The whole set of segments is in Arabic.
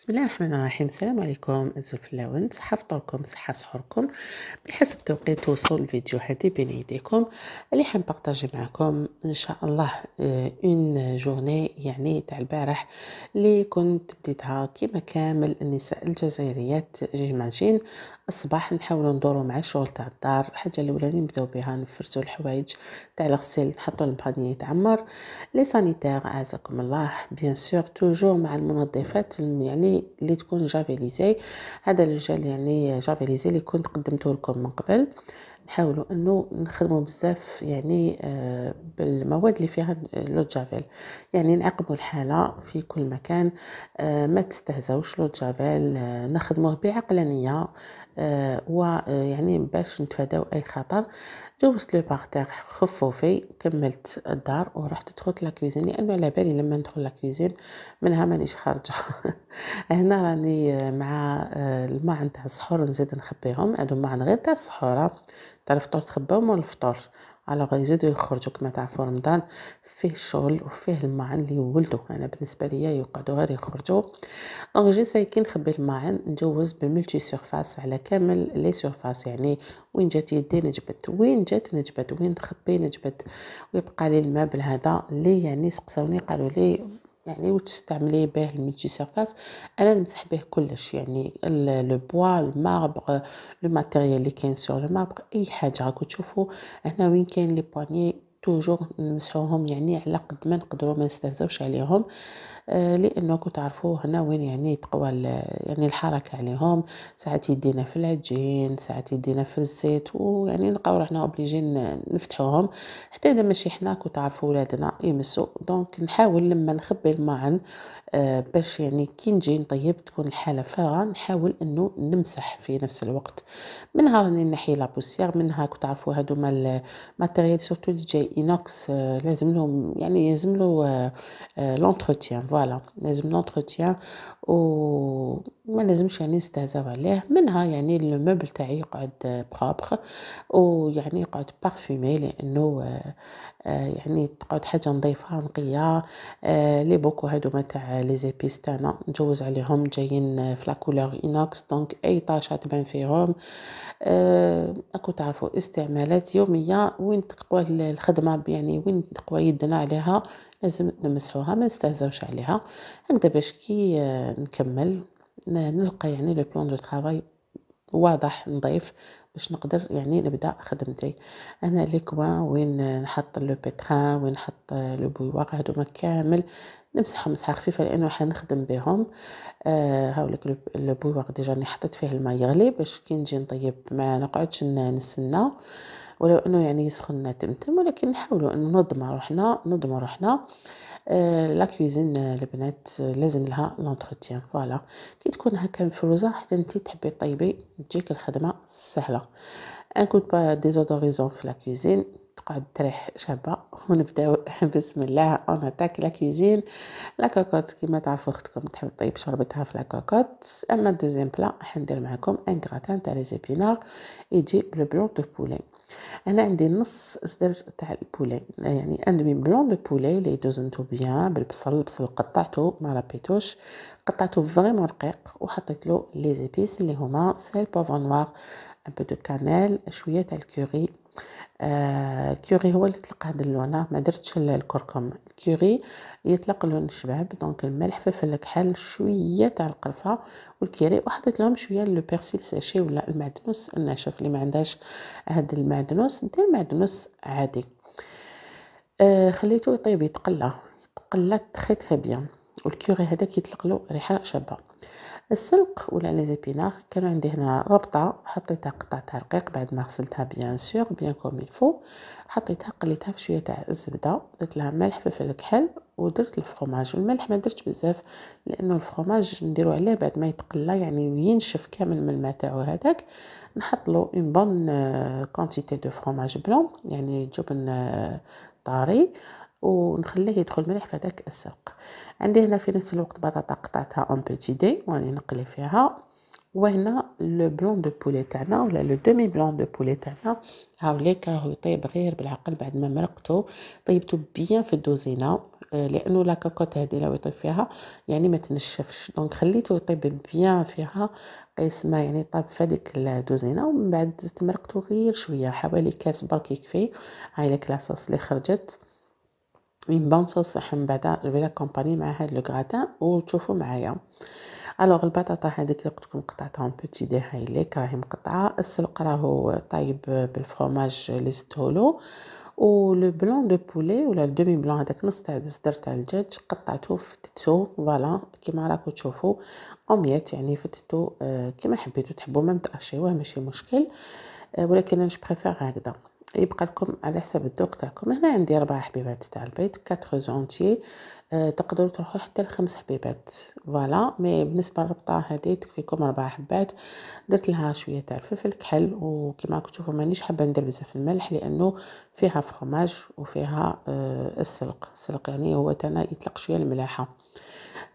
بسم الله الرحمن الرحيم السلام عليكم انسوف اللون صحه فطوركم صحه سحوركم بحسب توقيت وصول الفيديو هادي بين يديكم اللي حاب نبارطاجي معكم ان شاء الله اون آه، جورني يعني تاع البارح اللي كنت بديتها كيما كامل النساء الجزائريات جيماجين الصباح نحاولوا ندورو مع الشغل تاع الدار الحاجه اللي نبداو بها نفرزو الحوايج تاع الغسيل نحطو البانيه يتعمر لي سانيتير عزكم الله بيان سور توجور مع المنظفات يعني اللي اللي تكون جافيليزي هذا الجل يعني جافيليزي اللي كنت قدمته لكم من قبل نحاولوا انه نخدموا بزاف يعني آه، بالمواد اللي فيها لو جافيل يعني نعقبوا الحاله في كل مكان آه، ما تستهزاوش لو جافيل آه، نخدموه بعقلانيه ويعني باش نتفاداو اي خطر جوزت لو بارتير خفوفي كملت الدار ورحت دخلت كوزين لانه على بالي لما ندخل لاكويزين منها مانيش خارجه هنا راني مع الماء تاع السحور نزيد نخبيهم هادو الماعن غير تاع السحوره تاع الفطور تخباهم ولا الفطور على يزيدو يخرجوا كما تعرفوا رمضان فيه الشغل وفيه المعن اللي ولدو انا بالنسبه ليا يقعدوا غير يخرجوا دونك جي كي نخبي المعن نجوز بالملتي سيرفاس على كامل لي سيرفاس يعني وين جات يدي نجبد وين جات نجبد وين تخبي نجبد ويبقى لي الماء بالهذا اللي يعني سقساوني قالوا لي يعني وتستعمليه به الملتي سيرفاس انا نمسح به كلش يعني لو بوا الماربر لو ماتيريال اللي كاين سور لو ماربر اي حاجه راكو تشوفوا هنا وين كاين لي بواني توجور نمسحوهم يعني على قد ما نقدروا ما نستهزوش عليهم آه، لانه كنت تعرفوا هنا وين يعني تقوى يعني الحركه عليهم ساعات يدينا في العجين ساعات يدينا في الزيت ويعني نلقاو روحنا اوبليجي نفتحوهم حتى اذا ماشي حنا كو تعرفوا ولادنا يمسوا دونك نحاول لما نخبي الماعن آه باش يعني كي نجي نطيب تكون الحاله فارغه نحاول انه نمسح في نفس الوقت منها راني نحي لابوسيغ منها كو تعرفوا هادو مال الماتيريال سورتو اللي جاي inox euh, لازم له يعني لازم له l'entretien voilà لازم l'entretien au ما لازمش يعني نستهزاو عليه منها يعني لو موبل تاعي يقعد بروبر ويعني يقعد بارفومي لانه آه، آه، يعني تقعد حاجه نظيفه نقيه آه، لي بوكو هادوما تاع لي زيبيس تاعنا نجوز عليهم جايين في لا كولور اينوكس دونك اي طاشه تبان فيهم اكو تعرفوا استعمالات يوميه وين تقوى الخدمه يعني وين تقوى يدنا عليها لازم نمسحوها ما نستهزاوش عليها هكذا باش كي نكمل نلقى يعني لو بلان دو ترافاي واضح نظيف باش نقدر يعني نبدا خدمتي انا لي كوان وين نحط لو بيترا وين نحط لو بويواغ هادوما كامل نمسحهم مسحه خفيفه لانه حنخدم بهم آه هاولك لو بويواغ ديجا راني حطيت فيه الماء يغلي باش كي نجي نطيب ما نقعدش نستنى ولو انه يعني يسخن تمتم ولكن نحاولوا انه نضمن روحنا نضمن روحنا آه، لا كويزين البنات لازم لها لونتروتيان فوالا كي تكون هكا مفروزه حتى انت تحبي طيبي تجيك الخدمه سهله ان كوت با ديزودوريزون في لا كويزين تقعد تريح شابه ونبداو بسم الله اون اتاك لا كوزين لا كوكوت كيما تعرفوا اختكم تحب طيب شربتها في لا كوكوت اما الدوزيام بلا حندير معكم ان غراتان تاع لي زيبينار يجي بلو بلون دو بولي انا عندي نص صدر تاع البولي يعني اندمي بلون دو بولي لي دوزنتو بيان بالبصل البصل قطعته ما رابيتوش قطعته فريمون رقيق وحطيت له لي زيبيس اللي هما سيل بوفر نوار ان بو دو كانيل شويه تاع الكوري آه الكوري هو اللي طلق هذا اللون ما درتش الكركم الكوري يطلق لون الشباب دونك الملح فلفل كحل شويه تاع القرفه والكيري وحطيت لهم شويه لو بيرسيل ساشي ولا المعدنوس الناشف اللي ما عندهاش هذا المعدنوس دير معدنوس عادي آه خليته يطيب يتقلى يتقلى تخي تخي بيان والكوري هذا كيطلق له ريحه شابه السلق ولا لي زيبيناغ كان عندي هنا ربطه حطيتها قطعتها رقيق بعد ما غسلتها بيان سور بيان كوم الفو حطيتها قليتها في شويه تاع الزبده درت لها ملح فلفل كحل ودرت الفرماج الملح ما درتش بزاف لانه الفرماج نديرو عليه بعد ما يتقلى يعني ينشف كامل من الماء تاعو هذاك نحط له اون بون كونتيتي دو فرماج بلون يعني جبن آه، طاري ونخليه يدخل مليح في هذاك السوق عندي هنا في نفس الوقت بطاطا قطعتها اون بوتي دي وراني نقلي فيها وهنا لو بلون دو بولي تاعنا ولا لو دومي بلون دو بولي تاعنا هاوليك راهو يطيب غير بالعقل بعد ما مرقته طيبته بيان في الدوزينه آه، لانه لا كوكوت هذه لو يطيب فيها يعني ما تنشفش دونك خليته يطيب بيان فيها قيس ما يعني طاب في هذيك الدوزينه ومن بعد زدت مرقته غير شويه حوالي كاس برك يكفي هاي لاصوص اللي خرجت une bonne صوص حمباده لكومباني مع هاد لو غراتان وتشوفوا معايا الوغ البطاطا هذيك اللي قلت لكم اون بوتي دي هاي ليك راهي مقطعه السلق راهو طايب بالفرماج لي زدتهولو و لو بلون دو بولي ولا دومي بلون هذاك نص تاع الزدر تاع الدجاج قطعته فتتو فوالا كيما راكو تشوفوا اوميات يعني فتتو كيما حبيتو تحبوا ما متقشيوه ماشي مشكل ولكن انا بريفير هكذا يبقى لكم على حسب الذوق تاعكم هنا عندي ربع حبيبات تاع البيض 4 زونتي أه تقدروا تروحوا حتى لخمس حبيبات فوالا مي بالنسبه للربطه هذه تكفيكم ربع حبات درت لها شويه تاع الفلفل كحل وكما راكم تشوفوا مانيش حابه ندير بزاف الملح لانه فيها فخماج وفيها أه السلق السلق يعني هو تانا يطلق شويه الملاحه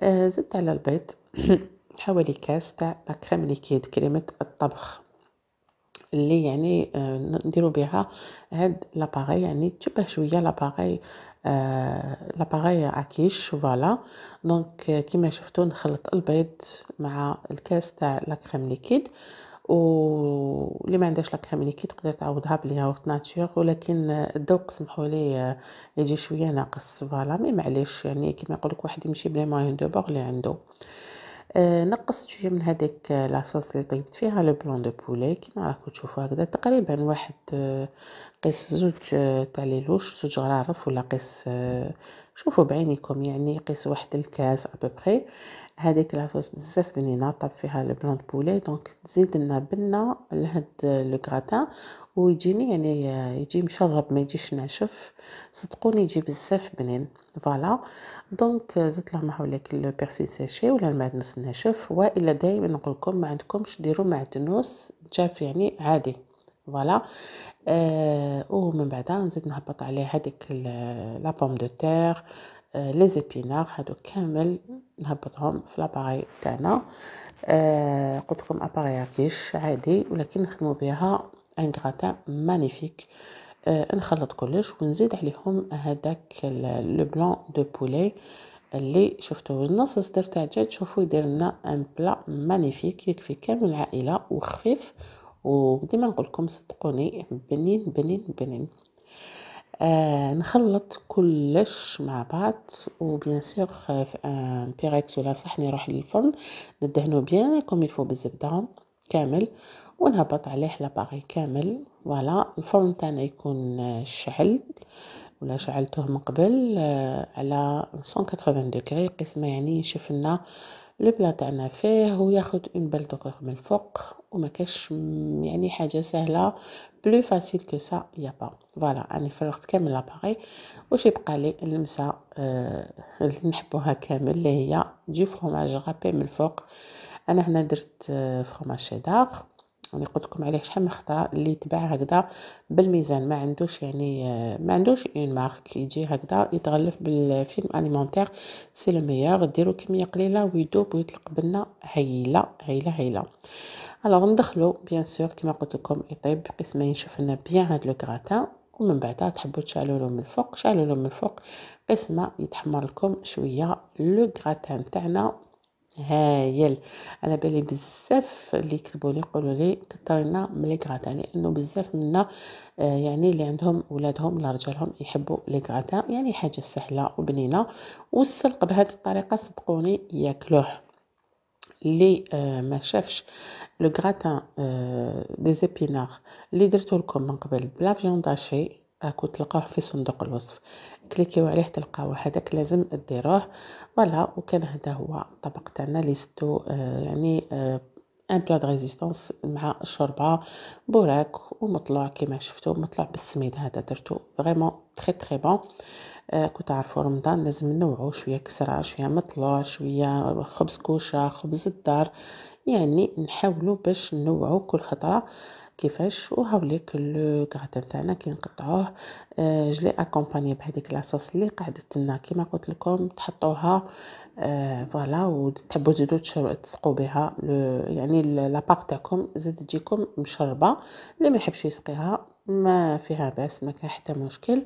أه زدت على البيض حوالي كاس تاع لا كريم ليكيد كريمه الطبخ اللي يعني آه، نديرو بها هاد لاباغي يعني تشبه شويه لاباغي آه، لاباغي عكيش فوالا دونك كيما شفتو نخلط البيض مع الكاس تاع لا كريم ليكيد واللي ما عندهاش لا كريم ليكيد تقدر تعوضها بالياغورت ناتور ولكن الذوق سمحوا لي يجي شويه ناقص فوالا مي معليش يعني كيما يقولك واحد يمشي بلي موين دو بوغ اللي عنده آه، نقصت شويه من هذيك آه، لاصوص اللي طيبت فيها لو بلون دو بولي كيما راكم تشوفوا هكذا تقريبا واحد آه، قيس زوج تاع لي لوش زوج غرارف ولا قيس شوفوا بعينيكم يعني قيس واحد الكاس ابوبخي هذيك العصوص بزاف بنينه طاب فيها البلون بولي دونك تزيد لنا بنا لهاد لو غراتان ويجيني يعني يجي مشرب ما يجيش ناشف صدقوني يجي بزاف بنين فوالا دونك زدت لهم لو بيرسي ساشي ولا المعدنوس الناشف والا دائما نقول لكم ما عندكمش ديروا معدنوس جاف يعني عادي فوالا آه ومن بعد نزيد نهبط عليه هذيك لا بوم دو تير لي آه، زيبينار هادو كامل نهبطهم في لاباغي تاعنا آه، قلت لكم اباغي عكيش عادي ولكن نخدمو بها ان غراتان مانيفيك نخلط كلش ونزيد عليهم هذاك لو بلون دو بولي اللي شفتوا نص صدر تاع دجاج شوفوا يدير لنا ان بلا مانيفيك يكفي كامل العائله وخفيف وديما نقول لكم صدقوني بنين بنين بنين آه، نخلط كلش مع بعض وبيان سور آه، في ان بيريكس ولا صحن يروح للفرن ندهنو بيان كوم يفو بالزبده كامل ونهبط عليه لاباغي كامل فوالا الفرن تاعنا يكون آه، شعل ولا شعلته من قبل على 180 دغري قسمه يعني شفنا لو البلا تاعنا فيه وياخد اون بال دقيق من الفوق وما كاش يعني حاجه سهله بلو فاسيل كو سا يا با فوالا انا فرغت كامل لاباغي واش يبقى لي اللمسه آه اللي نحبوها كامل اللي هي دي فروماج غابي من الفوق انا هنا درت فرماج فروماج شيدار انا قلت لكم عليه شحال من خطره اللي تباع هكذا بالميزان ما عندوش يعني ما عندوش اون مارك يجي هكذا يتغلف بالفيلم اليمونتيغ سي لو ميور ديروا كميه قليله ويدوب ويطلق بنا هايله هايله هايله الوغ ندخلو بيان سور كما قلت لكم يطيب قسمين شوف بيان هاد لو كراتان ومن بعدها تحبوا تشعلوا له من الفوق شعلوا له من الفوق قسمه يتحمر لكم شويه لو غراتان تاعنا هايل على بالي بزاف اللي كتبوا لي يقولوا لي كثرنا من لي غراتان لانه بزاف منا آه، يعني اللي عندهم ولادهم ولا رجالهم يحبوا لي غراتان يعني حاجه سهله وبنينه والسلق بهذه الطريقه صدقوني ياكلوه لي آه، ما شافش لو غراتان آه، دي زيبينار لي درتو لكم من قبل بلا فيون داشي راكو تلقاوه في صندوق الوصف كليكيو عليه تلقاوه هذاك لازم ديروه فوالا وكان هذا هو الطبق تاعنا لي زدتو آه، يعني ان بلا ريزيستانس مع شوربه بوراك ومطلوع كيما شفتو مطلوع بالسميد هذا درتو فريمون تري تري بون آه، كنت عارفه رمضان لازم نوعو شويه كسره شويه مطلع شويه خبز كوشه خبز الدار يعني نحاولوا باش نوعو كل خطره كيفاش وهاوليك لو كراتان تاعنا كي نقطعوه آه جلي اكومباني بهذيك لاصوص اللي قعدت لنا كيما قلت لكم تحطوها آه فوالا وتحبوا تزيدوا تسقوا بها يعني لاباغ تاعكم زاد تجيكم مشربه اللي ما يحبش يسقيها ما فيها بأس ما كان حتى مشكل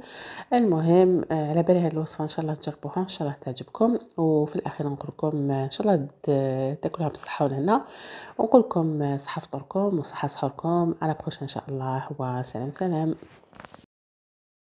المهم آه، على بالي هاد الوصفه ان شاء الله تجربوها ان شاء الله تعجبكم وفي الاخير نقول لكم آه، ان شاء الله تاكلوها بالصحه والهنا ونقول لكم آه، صحه فطوركم وصحه سحوركم على بخير ان شاء الله وسلام سلام